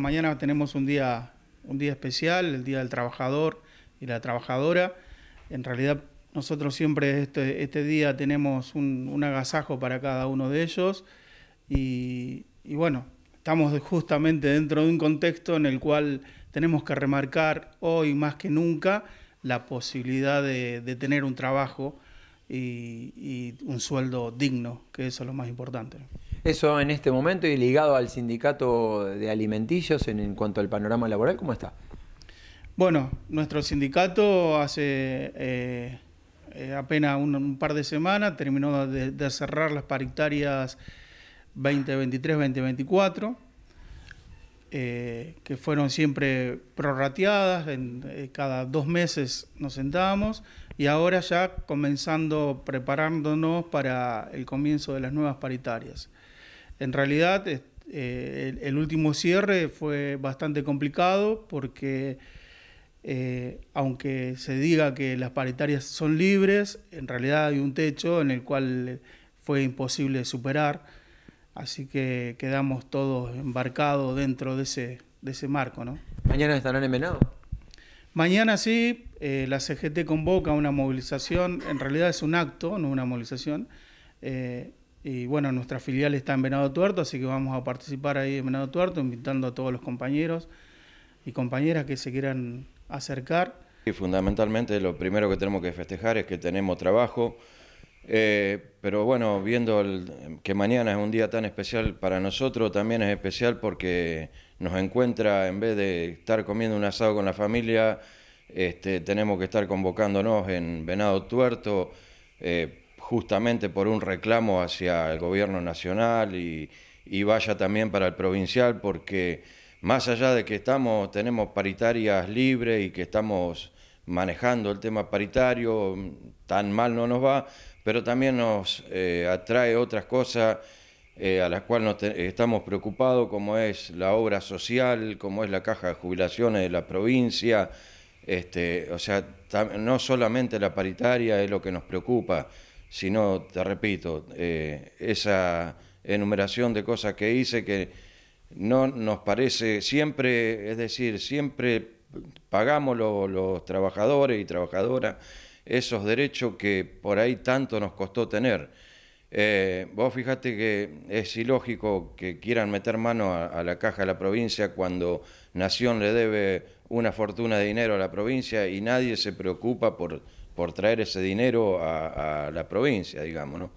Mañana tenemos un día, un día especial, el Día del Trabajador y la Trabajadora. En realidad nosotros siempre este, este día tenemos un, agasajo para cada uno de ellos y, bueno, estamos justamente dentro de un contexto en el cual tenemos que remarcar hoy más que nunca la posibilidad de, tener un trabajo y, y un sueldo digno, que eso es lo más importante. Eso en este momento y ligado al sindicato de alimentillos en, cuanto al panorama laboral, ¿cómo está? Bueno, nuestro sindicato hace eh, eh, apenas un, par de semanas terminó de, cerrar las paritarias 2023-2024. Eh, que fueron siempre prorrateadas, en, cada dos meses nos sentábamos y ahora ya comenzando preparándonos para el comienzo de las nuevas paritarias. En realidad, eh, el, último cierre fue bastante complicado porque eh, aunque se diga que las paritarias son libres, en realidad hay un techo en el cual fue imposible superar, así que quedamos todos embarcados dentro de ese, de ese marco. ¿no? ¿Mañana estarán en Venado? Mañana sí, eh, la CGT convoca una movilización, en realidad es un acto, no una movilización y bueno, nuestra filial está en Venado Tuerto, así que vamos a participar ahí en Venado Tuerto, invitando a todos los compañeros y compañeras que se quieran acercar. Y fundamentalmente lo primero que tenemos que festejar es que tenemos trabajo, eh, pero bueno, viendo que mañana es un día tan especial para nosotros, también es especial porque nos encuentra, en vez de estar comiendo un asado con la familia, este, tenemos que estar convocándonos en Venado Tuerto. Eh, justamente por un reclamo hacia el gobierno nacional y, vaya también para el provincial, porque más allá de que estamos, tenemos paritarias libres y que estamos manejando el tema paritario, tan mal no nos va, pero también nos eh, atrae otras cosas eh, a las cuales estamos preocupados, como es la obra social, como es la caja de jubilaciones de la provincia, este, o sea, no solamente la paritaria es lo que nos preocupa, sino te repito, eh, esa enumeración de cosas que hice que no nos parece siempre, es decir, siempre pagamos los trabajadores y trabajadoras esos derechos que por ahí tanto nos costó tener. Eh, vos fijate que es ilógico que quieran meter mano a, la caja de la provincia cuando Nación le debe una fortuna de dinero a la provincia y nadie se preocupa por por traer ese dinero a, la provincia, digamos, ¿no?